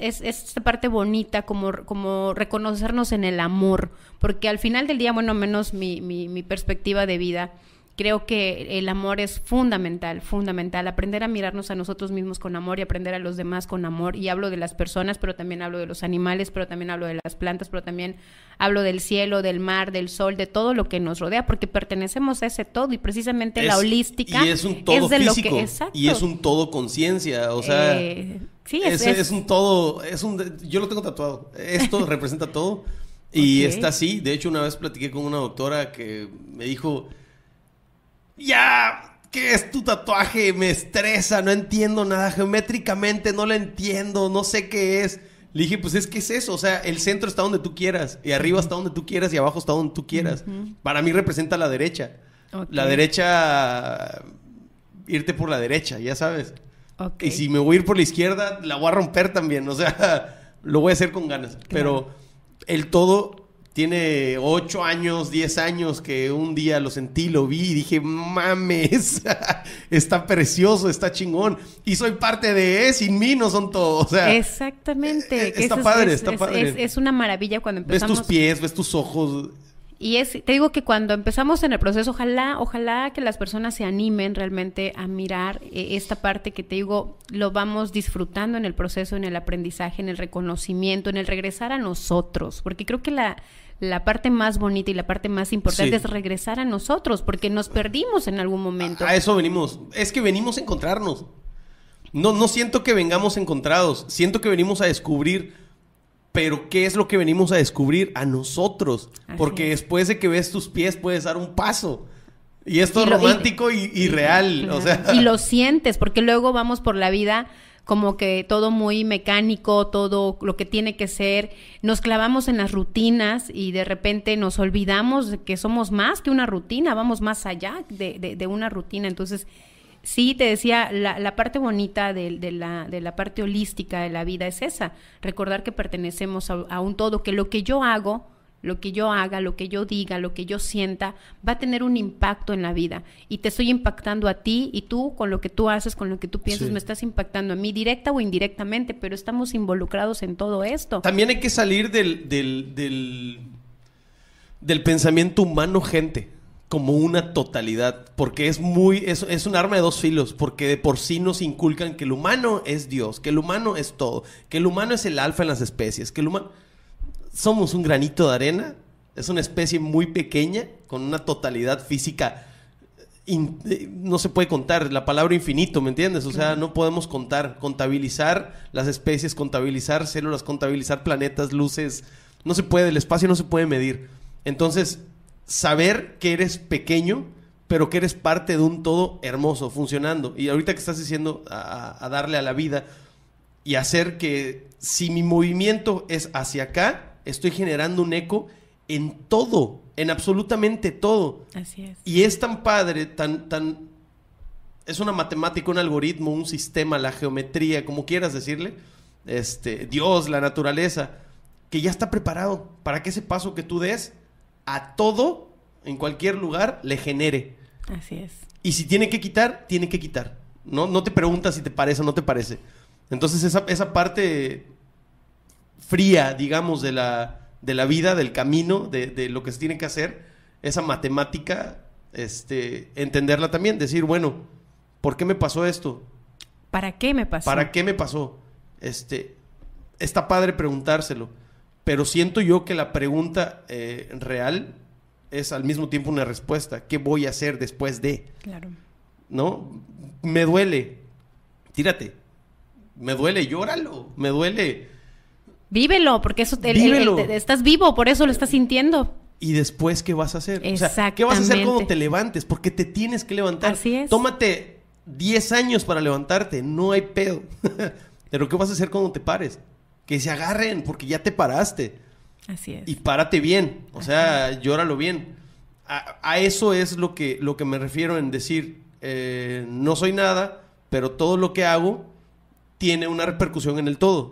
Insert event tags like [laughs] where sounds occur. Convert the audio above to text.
es, esta parte bonita, como, como reconocernos en el amor, porque al final del día, bueno, menos mi, mi, mi perspectiva de vida, creo que el amor es fundamental, fundamental. Aprender a mirarnos a nosotros mismos con amor y aprender a los demás con amor. Y hablo de las personas, pero también hablo de los animales, pero también hablo de las plantas, pero también hablo del cielo, del mar, del sol, de todo lo que nos rodea, porque pertenecemos a ese todo y precisamente la holística y es, un todo físico, y es un todo conciencia, o sea, eh, sí, es, es, un todo, es un, yo lo tengo tatuado. Esto [laughs] representa todo. Y está así. De hecho, una vez platiqué con una doctora que me dijo, ya, ¿qué es tu tatuaje? Me estresa, no entiendo nada, geométricamente no lo entiendo, no sé qué es. Le dije, pues es que es eso, o sea, el centro está donde tú quieras, y arriba está donde tú quieras, y abajo está donde tú quieras. Para mí representa la derecha. La derecha, irte por la derecha, ya sabes. Y si me voy a ir por la izquierda, la voy a romper también, o sea, [laughs] lo voy a hacer con ganas. Pero el todo tiene Ocho años, 10 años, que un día lo sentí, lo vi y dije, mames, [laughs] está precioso, está chingón. Y soy parte de él, sin mí no son todos. O sea, Exactamente. Eh, está, es, padre, está padre, Es, una maravilla cuando empezamos. Ves tus pies, ves tus ojos. Y es, te digo que cuando empezamos en el proceso, ojalá, ojalá que las personas se animen realmente a mirar eh, esta parte que te digo, lo vamos disfrutando en el proceso, en el aprendizaje, en el reconocimiento, en el regresar a nosotros, porque creo que la, parte más bonita y la parte más importante es regresar a nosotros, porque nos perdimos en algún momento. A eso venimos, es que venimos a encontrarnos. No, no siento que vengamos encontrados, siento que venimos a descubrir pero ¿qué es lo que venimos a descubrir a nosotros? Porque después de que ves tus pies puedes dar un paso. Y esto es romántico y, real, sea. Y lo sientes, porque luego vamos por la vida como que todo muy mecánico, todo lo que tiene que ser, nos clavamos en las rutinas y de repente nos olvidamos de que somos más que una rutina, vamos más allá de, de, de una rutina. Entonces, Sí, te decía, la, parte bonita de, la, parte holística de la vida es esa, recordar que pertenecemos a, un todo, que lo que yo hago, lo que yo haga, lo que yo diga, lo que yo sienta, va a tener un impacto en la vida. Y te estoy impactando a ti y tú con lo que tú haces, con lo que tú piensas, me estás impactando a mí, directa o indirectamente, pero estamos involucrados en todo esto. También hay que salir del pensamiento humano, gente como una totalidad, porque es muy, es, es, un arma de dos filos, porque de por sí nos inculcan que el humano es Dios, que el humano es todo, que el humano es el alfa en las especies, que el humano... Somos un granito de arena, es una especie muy pequeña, con una totalidad física, eh, eh, no se puede contar, la palabra infinito, ¿me entiendes? O sea, no podemos contar, contabilizar las especies, contabilizar células, contabilizar planetas, luces, no se puede, el espacio no se puede medir. Entonces, saber que eres pequeño, pero que eres parte de un todo hermoso, funcionando. Y ahorita que estás diciendo a, darle a la vida y hacer que si mi movimiento es hacia acá, estoy generando un eco en todo, en absolutamente todo. Así es. Y es tan padre, tan, tan, es una matemática, un algoritmo, un sistema, la geometría, como quieras decirle, este, Dios, la naturaleza, que ya está preparado para que ese paso que tú des a todo, en cualquier lugar, le genere. Así es. Y si tiene que quitar, tiene que quitar. No, no te preguntas si te parece o no te parece. Entonces esa, esa parte fría, digamos, de la, de la vida, del camino, de, lo que se tiene que hacer, esa matemática, este, entenderla también, decir, bueno, ¿por qué me pasó esto? ¿Para qué me pasó? ¿Para qué me pasó? Este, está padre preguntárselo. Pero siento yo que la pregunta eh, real es al mismo tiempo una respuesta. ¿Qué voy a hacer después de? Claro. ¿No? Me duele. Tírate. Me duele, llóralo. Me duele. Vívelo, porque eso te estás vivo, por eso lo estás sintiendo. Y después, ¿qué vas a hacer? O ¿qué vas a hacer cuando te levantes? Porque te tienes que levantar. Así es. Tómate 10 años para levantarte, no hay pedo. [laughs] Pero ¿qué vas a hacer cuando te pares? que se agarren porque ya te paraste. Así es. Y párate bien, o sea, llóralo bien. A, eso es lo que, lo que me refiero en decir, eh, no soy nada, pero todo lo que hago tiene una repercusión en el todo.